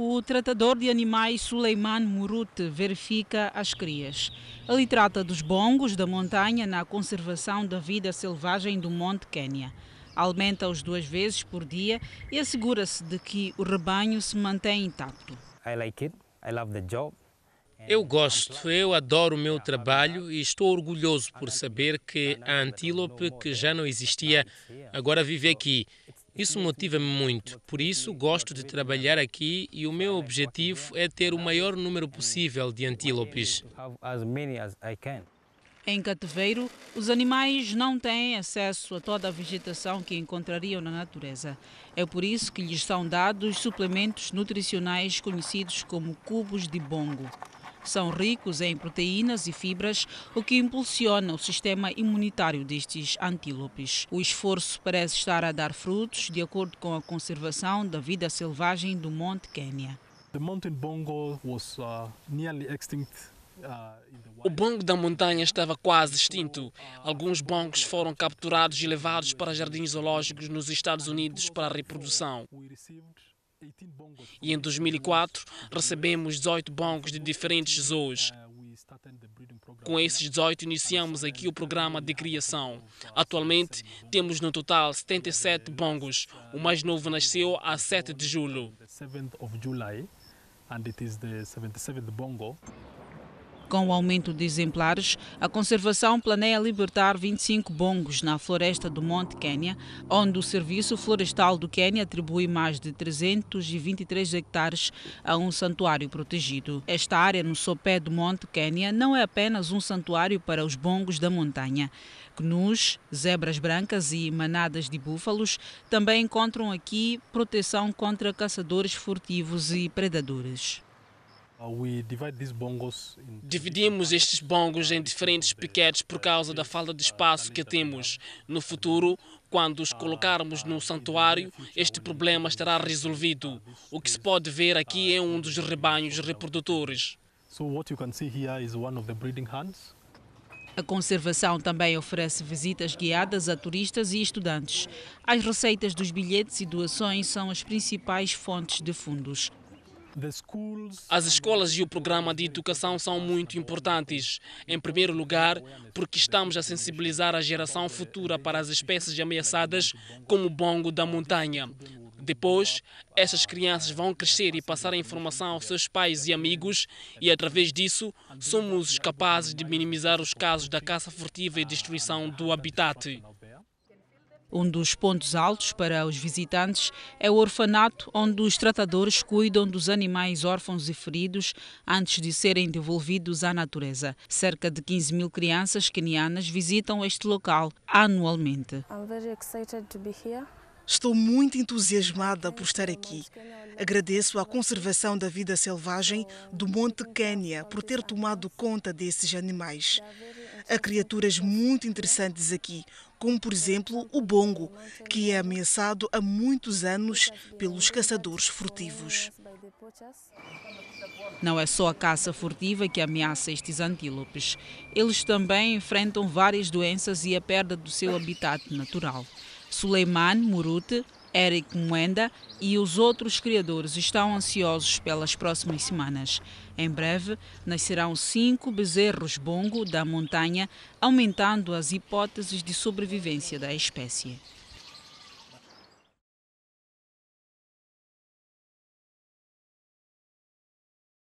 o tratador de animais Suleiman Murut verifica as crias. Ele trata dos bongos da montanha na conservação da vida selvagem do Monte Quênia. Alimenta-os duas vezes por dia e assegura-se de que o rebanho se mantém intacto. I like it. I love the job. Eu gosto, eu adoro o meu trabalho e estou orgulhoso por saber que a antílope, que já não existia, agora vive aqui isso motiva-me muito, por isso gosto de trabalhar aqui e o meu objetivo é ter o maior número possível de antílopes. Em cativeiro, os animais não têm acesso a toda a vegetação que encontrariam na natureza. É por isso que lhes são dados suplementos nutricionais conhecidos como cubos de bongo. São ricos em proteínas e fibras, o que impulsiona o sistema imunitário destes antílopes. O esforço parece estar a dar frutos, de acordo com a conservação da vida selvagem do Monte Quênia. Uh, uh, o bongo da montanha estava quase extinto. Alguns bongos foram capturados e levados para jardins zoológicos nos Estados Unidos para a reprodução. E em 2004 recebemos 18 bongos de diferentes zoos. Com esses 18 iniciamos aqui o programa de criação. Atualmente temos no total 77 bongos. O mais novo nasceu a 7 de julho. Com o aumento de exemplares, a conservação planeia libertar 25 bongos na floresta do Monte Quênia, onde o Serviço Florestal do Quênia atribui mais de 323 hectares a um santuário protegido. Esta área no sopé do Monte Quênia não é apenas um santuário para os bongos da montanha. Gnus, zebras brancas e manadas de búfalos também encontram aqui proteção contra caçadores furtivos e predadores. Dividimos estes bongos em diferentes piquetes por causa da falta de espaço que temos. No futuro, quando os colocarmos no santuário, este problema estará resolvido. O que se pode ver aqui é um dos rebanhos reprodutores. A conservação também oferece visitas guiadas a turistas e estudantes. As receitas dos bilhetes e doações são as principais fontes de fundos. As escolas e o programa de educação são muito importantes. Em primeiro lugar, porque estamos a sensibilizar a geração futura para as espécies ameaçadas, como o bongo da montanha. Depois, essas crianças vão crescer e passar a informação aos seus pais e amigos, e através disso, somos capazes de minimizar os casos da caça furtiva e destruição do habitat. Um dos pontos altos para os visitantes é o orfanato, onde os tratadores cuidam dos animais órfãos e feridos antes de serem devolvidos à natureza. Cerca de 15 mil crianças quenianas visitam este local anualmente. Estou muito entusiasmada por estar aqui. Agradeço à Conservação da Vida Selvagem do Monte Quênia por ter tomado conta desses animais. Há criaturas muito interessantes aqui, como por exemplo o bongo, que é ameaçado há muitos anos pelos caçadores furtivos. Não é só a caça furtiva que ameaça estes antílopes. Eles também enfrentam várias doenças e a perda do seu habitat natural. Suleiman Murute Eric Muenda e os outros criadores estão ansiosos pelas próximas semanas. Em breve, nascerão cinco bezerros bongo da montanha, aumentando as hipóteses de sobrevivência da espécie.